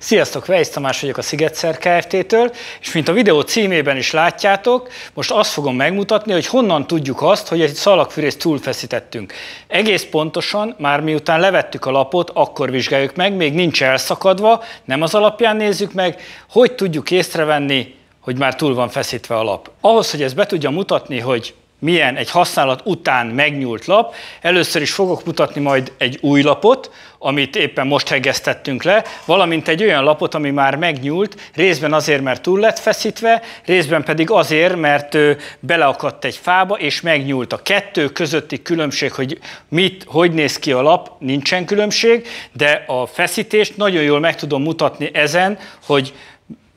Sziasztok, Vejsz Tamás vagyok a Szigetszer Kft-től, és mint a videó címében is látjátok, most azt fogom megmutatni, hogy honnan tudjuk azt, hogy egy szalagfűrészt túlfeszítettünk. Egész pontosan, már miután levettük a lapot, akkor vizsgáljuk meg, még nincs elszakadva, nem az alapján nézzük meg, hogy tudjuk észrevenni, hogy már túl van feszítve a lap. Ahhoz, hogy ezt be tudja mutatni, hogy milyen egy használat után megnyúlt lap. Először is fogok mutatni majd egy új lapot, amit éppen most hegesztettünk le, valamint egy olyan lapot, ami már megnyúlt, részben azért, mert túl lett feszítve, részben pedig azért, mert beleakadt egy fába, és megnyúlt. A kettő közötti különbség, hogy mit, hogy néz ki a lap, nincsen különbség, de a feszítést nagyon jól meg tudom mutatni ezen, hogy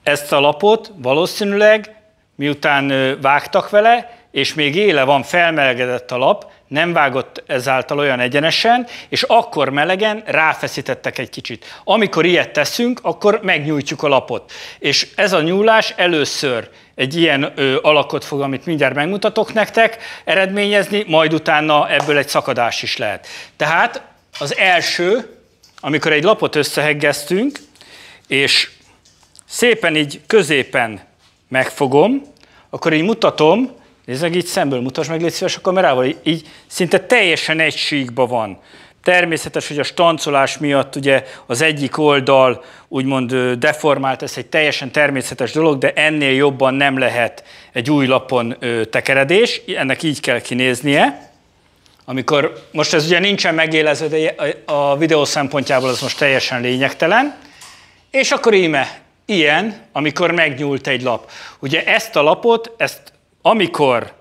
ezt a lapot valószínűleg miután vágtak vele, és még éle van, felmelegedett a lap, nem vágott ezáltal olyan egyenesen, és akkor melegen ráfeszítettek egy kicsit. Amikor ilyet teszünk, akkor megnyújtjuk a lapot. És ez a nyúlás először egy ilyen ö, alakot fog, amit mindjárt megmutatok nektek, eredményezni, majd utána ebből egy szakadás is lehet. Tehát az első, amikor egy lapot összeheggeztünk, és szépen így középen megfogom, akkor így mutatom, Nézd meg így szemből, mutasd meg, légy szíves a kamerával, így szinte teljesen egy síkba van. Természetes, hogy a stancolás miatt ugye az egyik oldal úgymond deformált, ez egy teljesen természetes dolog, de ennél jobban nem lehet egy új lapon tekeredés, ennek így kell kinéznie. Amikor, most ez ugye nincsen megélező, de a videó szempontjából ez most teljesen lényegtelen. És akkor íme, ilyen, amikor megnyúlt egy lap. Ugye ezt a lapot, ezt amikor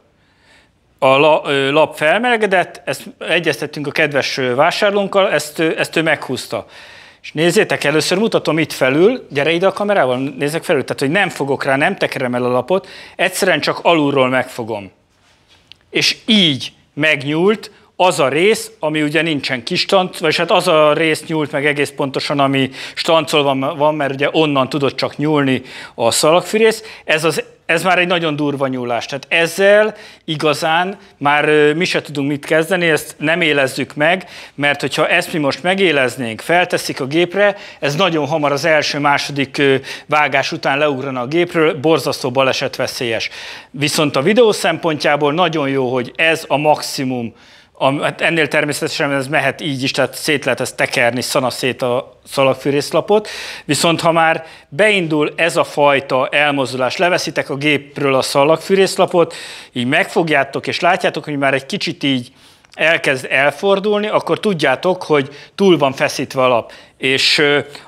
a lap felmelegedett, ezt egyeztettünk a kedves vásárlónkkal, ezt, ezt ő meghúzta. És nézzétek, először mutatom itt felül, gyere ide a kamerával, nézzek felül, tehát hogy nem fogok rá, nem tekerem el a lapot, egyszerűen csak alulról megfogom. És így megnyúlt az a rész, ami ugye nincsen kis tanc, vagy hát az a rész nyúlt meg egész pontosan, ami stancolva van, mert ugye onnan tudott csak nyúlni a szalagfűrész. Ez az ez már egy nagyon durva nyúlás. Tehát ezzel igazán már mi se tudunk mit kezdeni, ezt nem élezzük meg, mert hogyha ezt mi most megéleznénk, felteszik a gépre, ez nagyon hamar az első-második vágás után leugrana a gépről, borzasztó baleset veszélyes. Viszont a videó szempontjából nagyon jó, hogy ez a maximum a, hát ennél természetesen ez mehet így is, tehát szét lehet ezt tekerni, szana szét a szalagfűrészlapot, viszont ha már beindul ez a fajta elmozdulás, leveszitek a gépről a szalagfűrészlapot, így megfogjátok és látjátok, hogy már egy kicsit így elkezd elfordulni, akkor tudjátok, hogy túl van feszítve a lap. És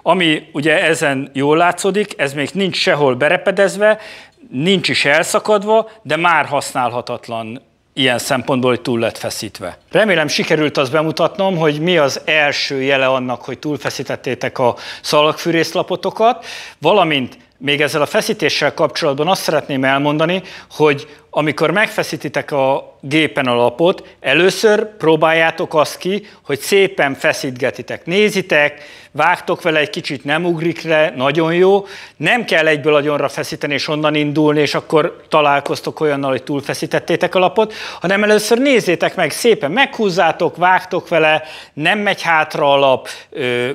ami ugye ezen jól látszódik, ez még nincs sehol berepedezve, nincs is elszakadva, de már használhatatlan ilyen szempontból, hogy túl lett feszítve. Remélem sikerült azt bemutatnom, hogy mi az első jele annak, hogy túlfeszítettétek a szalagfűrészlapotokat, valamint még ezzel a feszítéssel kapcsolatban azt szeretném elmondani, hogy amikor megfeszítitek a gépen a lapot, először próbáljátok azt ki, hogy szépen feszítgetitek. Nézitek, vágtok vele egy kicsit, nem ugrik le, nagyon jó. Nem kell egyből agyonra feszíteni és onnan indulni, és akkor találkoztok olyannal, hogy túlfeszítettétek a lapot, hanem először nézzétek meg, szépen meghúzzátok, vágtok vele, nem megy hátra a lap,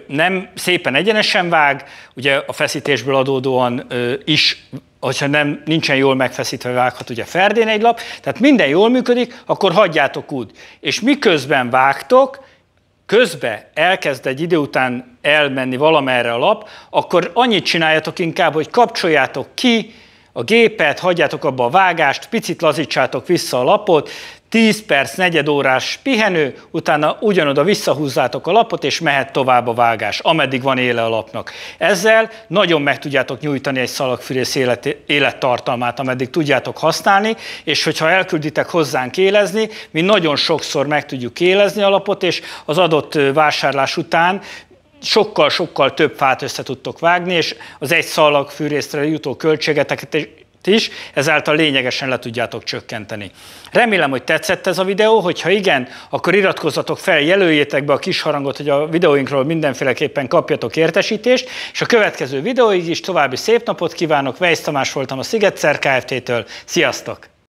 nem szépen egyenesen vág, ugye a feszítésből adódóan is hogyha nem, nincsen jól megfeszítve vághat ugye ferdén egy lap, tehát minden jól működik, akkor hagyjátok úgy. És miközben vágtok, közbe elkezd egy idő után elmenni valamerre a lap, akkor annyit csináljatok inkább, hogy kapcsoljátok ki, a gépet, hagyjátok abba a vágást, picit lazítsátok vissza a lapot, 10 perc, negyed órás pihenő, utána ugyanoda visszahúzzátok a lapot, és mehet tovább a vágás, ameddig van éle a lapnak. Ezzel nagyon meg tudjátok nyújtani egy szalagfűrész élet, élettartalmát, ameddig tudjátok használni, és hogyha elkülditek hozzánk élezni, mi nagyon sokszor meg tudjuk élezni a lapot, és az adott vásárlás után sokkal-sokkal több fát össze tudtok vágni, és az egy szalag fűrészre jutó költségeteket is, ezáltal lényegesen le tudjátok csökkenteni. Remélem, hogy tetszett ez a videó, hogyha igen, akkor iratkozzatok fel, jelöljétek be a kis harangot, hogy a videóinkról mindenféleképpen kapjatok értesítést, és a következő videóig is további szép napot kívánok, Vejsz Tamás voltam a Sziget Kft-től, sziasztok!